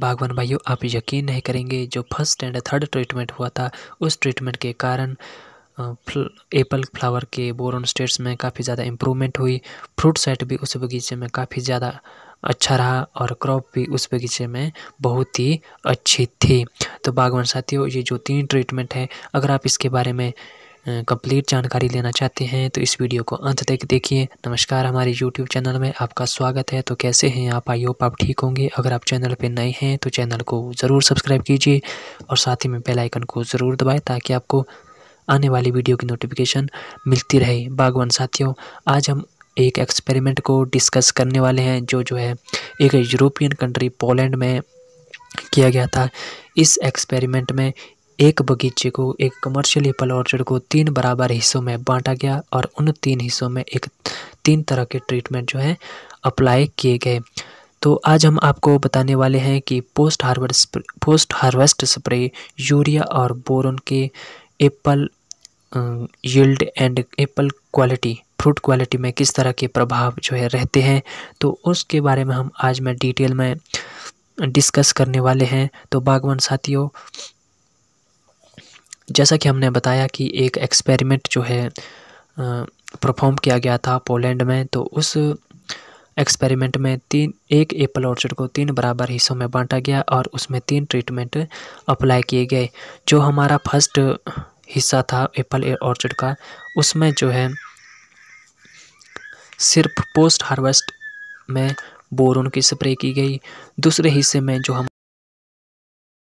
बागवान भाइयों आप यकीन नहीं करेंगे जो फर्स्ट एंड थर्ड ट्रीटमेंट हुआ था उस ट्रीटमेंट के कारण एप्पल फ्लावर के बोरन स्टेट्स में काफ़ी ज़्यादा इम्प्रूवमेंट हुई फ्रूट सेट भी उस बगीचे में काफ़ी ज़्यादा अच्छा रहा और क्रॉप भी उस बगीचे में बहुत ही अच्छी थी तो बागवान साथियों ये जो तीन ट्रीटमेंट है अगर आप इसके बारे में कंप्लीट जानकारी लेना चाहते हैं तो इस वीडियो को अंत तक देखिए नमस्कार हमारे यूट्यूब चैनल में आपका स्वागत है तो कैसे हैं आप आई होप आप ठीक होंगे अगर आप चैनल पर नए हैं तो चैनल को ज़रूर सब्सक्राइब कीजिए और साथ ही में बेल आइकन को ज़रूर दबाएं ताकि आपको आने वाली वीडियो की नोटिफिकेशन मिलती रहे बागवान साथियों आज हम एक एक्सपेरिमेंट को डिस्कस करने वाले हैं जो जो है एक यूरोपियन कंट्री पोलैंड में किया गया था इस एक्सपेरिमेंट में एक बगीचे को एक कमर्शियल एप्पल ऑर्चर्ड को तीन बराबर हिस्सों में बांटा गया और उन तीन हिस्सों में एक तीन तरह के ट्रीटमेंट जो है अप्लाई किए गए तो आज हम आपको बताने वाले हैं कि post harvest post harvest spray urea और बोरन के apple yield and apple quality fruit quality में किस तरह के प्रभाव जो है रहते हैं तो उसके बारे में हम आज मैं डिटेल में डिस्कस करने वाले हैं तो बागवान साथियों जैसा कि हमने बताया कि एक एक्सपेरिमेंट जो है परफॉर्म किया गया था पोलैंड में तो उस एक्सपेरिमेंट में तीन एक एप्पल ऑर्चर्ड को तीन बराबर हिस्सों में बांटा गया और उसमें तीन ट्रीटमेंट अप्लाई किए गए जो हमारा फर्स्ट हिस्सा था एप्पल ऑर्चर्ड का उसमें जो है सिर्फ पोस्ट हार्वेस्ट में बोरून की स्प्रे की गई दूसरे हिस्से में जो हम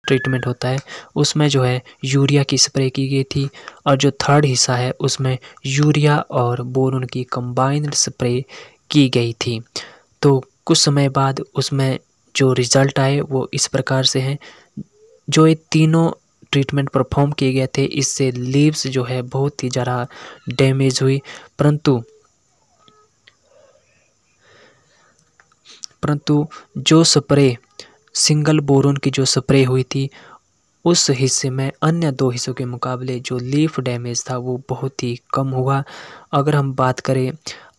ट्रीटमेंट होता है उसमें जो है यूरिया की स्प्रे की गई थी और जो थर्ड हिस्सा है उसमें यूरिया और बोरन की कंबाइंड स्प्रे की गई थी तो कुछ समय बाद उसमें जो रिज़ल्ट आए वो इस प्रकार से हैं जो ये तीनों ट्रीटमेंट परफॉर्म किए गए थे इससे लीव्स जो है बहुत ही ज़्यादा डैमेज हुई परंतु परंतु जो स्प्रे सिंगल बोरोन की जो स्प्रे हुई थी उस हिस्से में अन्य दो हिस्सों के मुकाबले जो लीफ डैमेज था वो बहुत ही कम हुआ अगर हम बात करें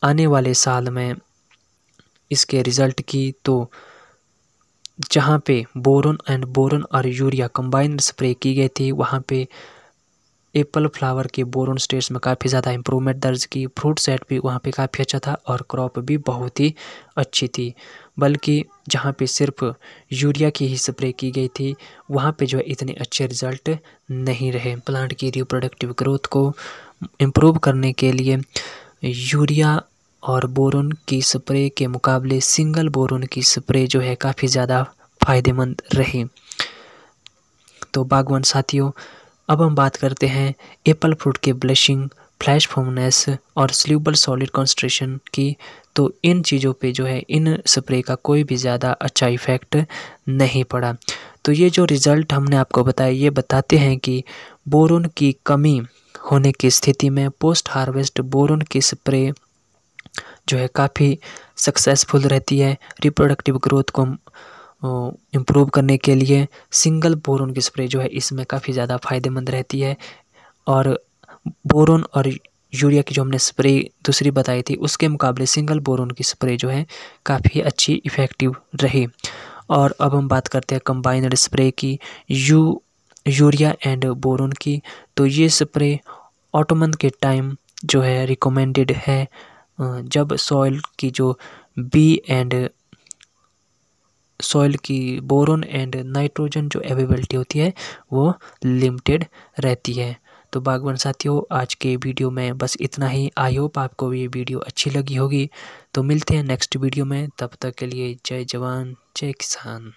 आने वाले साल में इसके रिज़ल्ट की तो जहाँ पे बोरोन एंड बोरोन और यूरिया कंबाइंड स्प्रे की गई थी वहाँ पे एप्पल फ्लावर के बोरोन स्टेट्स में काफ़ी ज़्यादा इंप्रूवमेंट दर्ज की फ्रूट सेट भी वहाँ पे काफ़ी अच्छा था और क्रॉप भी बहुत ही अच्छी थी बल्कि जहाँ पे सिर्फ यूरिया की ही स्प्रे की गई थी वहाँ पे जो है इतने अच्छे रिजल्ट नहीं रहे प्लांट की रिप्रोडक्टिव ग्रोथ को इम्प्रूव करने के लिए यूरिया और बोरन की स्प्रे के मुकाबले सिंगल बोरन की स्प्रे जो है काफ़ी ज़्यादा फ़ायदेमंद रही तो बागवान साथियों अब हम बात करते हैं एप्पल फ्रूट के ब्लशिंग फ्लैश फोमनेस और स्ल्यूबल सॉलिड कॉन्सट्रेशन की तो इन चीज़ों पे जो है इन स्प्रे का कोई भी ज़्यादा अच्छा इफ़ेक्ट नहीं पड़ा तो ये जो रिज़ल्ट हमने आपको बताया ये बताते हैं कि बोरोन की कमी होने की स्थिति में पोस्ट हार्वेस्ट बोरोन की स्प्रे जो है काफ़ी सक्सेसफुल रहती है रिप्रोडक्टिव ग्रोथ को इम्प्रूव करने के लिए सिंगल बोरोन की स्प्रे जो है इसमें काफ़ी ज़्यादा फायदेमंद रहती है और बोरोन और यूरिया की जो हमने स्प्रे दूसरी बताई थी उसके मुकाबले सिंगल बोरोन की स्प्रे जो है काफ़ी अच्छी इफ़ेक्टिव रही और अब हम बात करते हैं कंबाइनर स्प्रे की यू यूरिया एंड बोरोन की तो ये स्प्रे ऑटोमन के टाइम जो है रिकमेंडेड है जब सॉइल की जो बी एंड सॉइल की बोरोन एंड नाइट्रोजन जो अवेबिलिटी होती है वो लिमिटेड रहती है तो बागवान साथियों आज के वीडियो में बस इतना ही आई होप आपको ये वीडियो अच्छी लगी होगी तो मिलते हैं नेक्स्ट वीडियो में तब तक के लिए जय जवान जय किसान